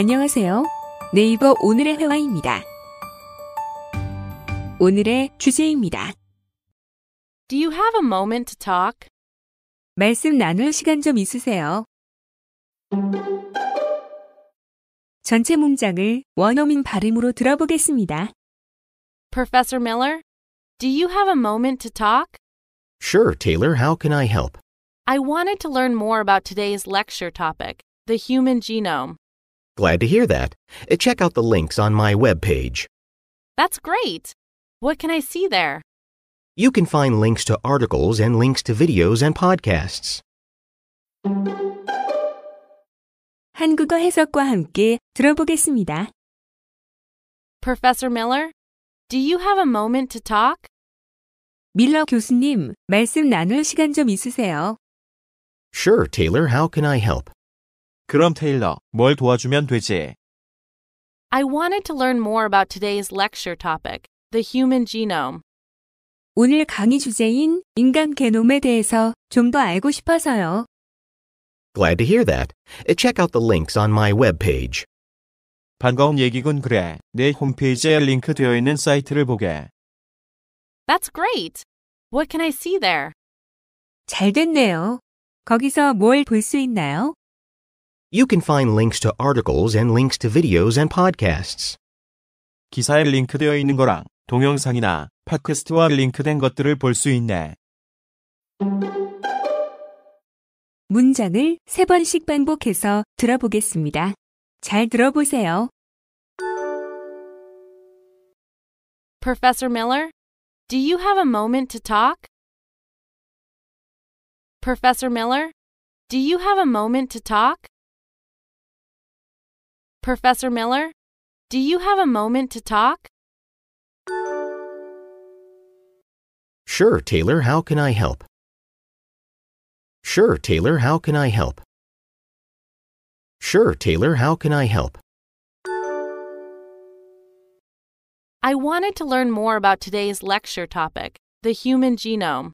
안녕하세요. 네이버 오늘의 회화입니다. 오늘의 주제입니다. Do you have a moment to talk? 말씀 나눌 시간 좀 있으세요? 전체 문장을 원어민 발음으로 들어보겠습니다. Professor Miller, do you have a moment to talk? Sure, Taylor. How can I help? I wanted to learn more about today's lecture topic, the human genome. Glad to hear that. Uh, check out the links on my webpage. That's great. What can I see there? You can find links to articles and links to videos and podcasts. 한국어 해석과 함께 들어보겠습니다. Professor Miller, do you have a moment to talk? 밀러 교수님, 말씀 나눌 시간 좀 있으세요? Sure, Taylor, how can I help? 그럼 테일러, 뭘 도와주면 되지? I wanted to learn more about today's lecture topic, the human genome. 오늘 강의 주제인 인간 게놈에 대해서 좀 더 알고 싶어서요. Glad to hear that. Uh, check out the links on my webpage. 반가운 얘기군 그래. 내 홈페이지에 링크되어 있는 사이트를 보게. That's great. What can I see there? 잘 됐네요. 거기서 뭘 볼 수 있나요? You can find links to articles and links to videos and podcasts. 기사에 링크되어 있는 거랑 동영상이나 팟캐스트와 링크된 것들을 볼 수 있네. 문장을 세 번씩 반복해서 들어보겠습니다. 잘 들어보세요. Professor Miller, do you have a moment to talk? Professor Miller, do you have a moment to talk? Professor Miller, do you have a moment to talk? Sure, Taylor, how can I help? Sure, Taylor, how can I help? Sure, Taylor, how can I help? I wanted to learn more about today's lecture topic, the human genome.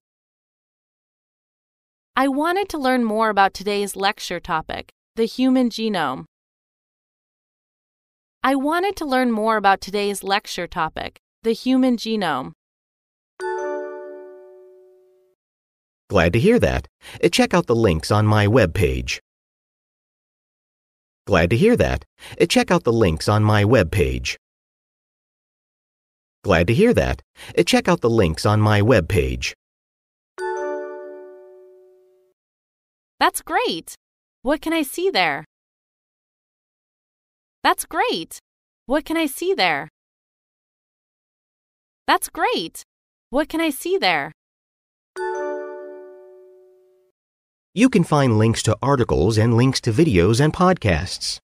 I wanted to learn more about today's lecture topic, the human genome. I wanted to learn more about today's lecture topic the human genome. Glad to hear that. Uh, check out the links on my webpage. Glad to hear that. Uh, check out the links on my webpage. Glad to hear that. Uh, check out the links on my webpage. That's great. What can I see there? That's great. What can I see there? That's great. What can I see there? You can find links to articles and links to videos and podcasts.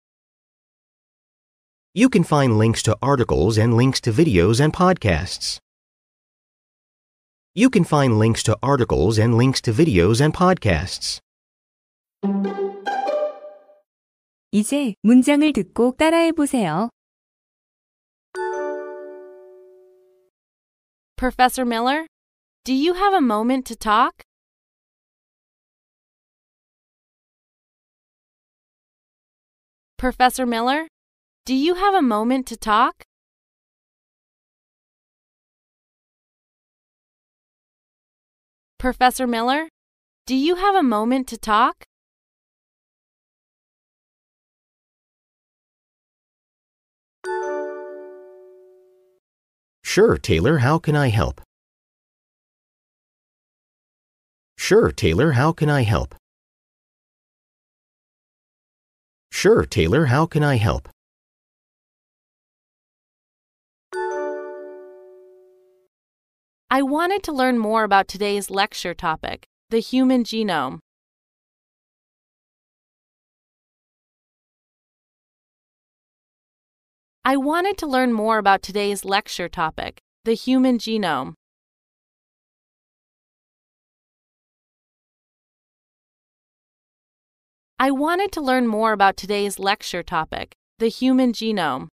You can find links to articles and links to videos and podcasts. You can find links to articles and links to videos and podcasts. 이제 문장을 듣고 따라해 보세요. Professor Miller, do you have a moment to talk? Professor Miller, do you have a moment to talk? Professor Miller, do you have a moment to talk? Sure, Taylor, how can I help? Sure, Taylor, how can I help? Sure, Taylor, how can I help? I wanted to learn more about today's lecture topic, the human genome. I wanted to learn more about today's lecture topic the human genome. I wanted to learn more about today's lecture topic the human genome.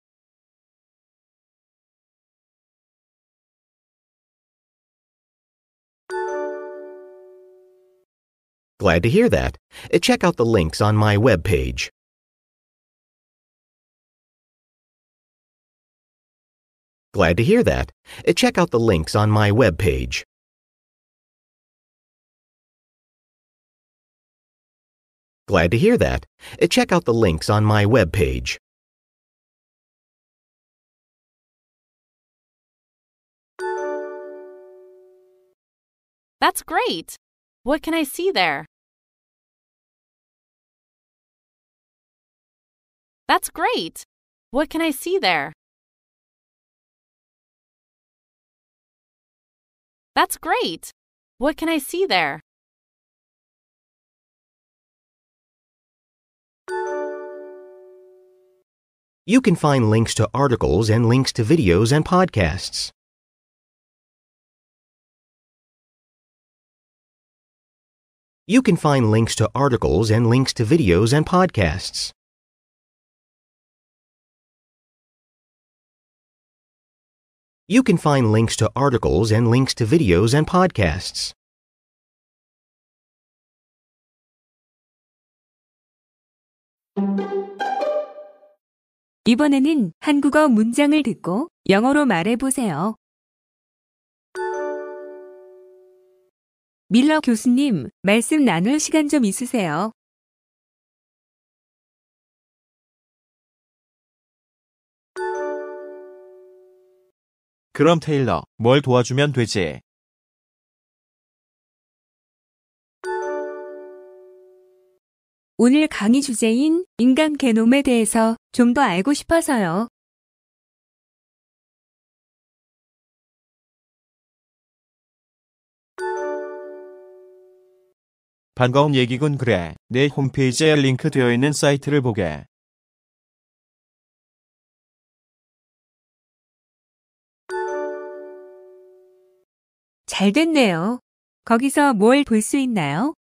Glad to hear that. Check out the links on my webpage. Glad to hear that. Uh, check out the links on my webpage. Glad to hear that. Uh, check out the links on my webpage. That's great! What can I see there? That's great! What can I see there? That's great! What can I see there? You can find links to articles and links to videos and podcasts. You can find links to articles and links to videos and podcasts. You can find links to articles and links to videos and podcasts. 이번에는 한국어 문장을 듣고 영어로 말해 보세요. 밀러 교수님, 말씀 나눌 시간 좀 있으세요? 그럼 테일러, 뭘 도와주면 되지? 오늘 강의 주제인 인간 게놈에 대해서 좀 더 알고 싶어서요. 반가운 얘기군 그래. 내 홈페이지에 링크되어 있는 사이트를 보게. 잘 됐네요. 거기서 뭘 볼 수 있나요?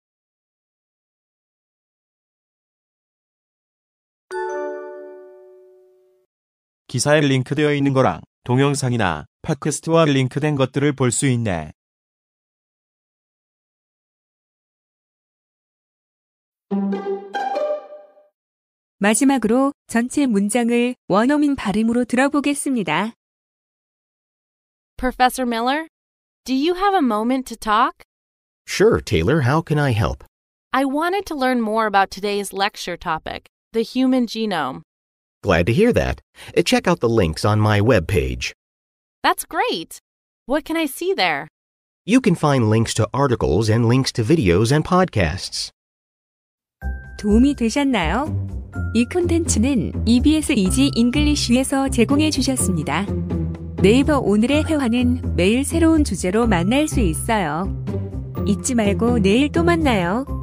기사에 링크되어 있는 거랑 동영상이나 팟캐스트와 링크된 것들을 볼 수 있네. 마지막으로 전체 문장을 원어민 발음으로 들어보겠습니다. Professor Miller, Do you have a moment to talk? Sure, Taylor. How can I help? I wanted to learn more about today's lecture topic the human genome. Glad to hear that. Uh, check out the links on my webpage. That's great. What can I see there? You can find links to articles and links to videos and podcasts. 도움이 되셨나요? 이 콘텐츠는 EBS 이지 잉글리쉬에서 제공해 주셨습니다. 네이버 오늘의 회화는 매일 새로운 주제로 만날 수 있어요. 잊지 말고 내일 또 만나요.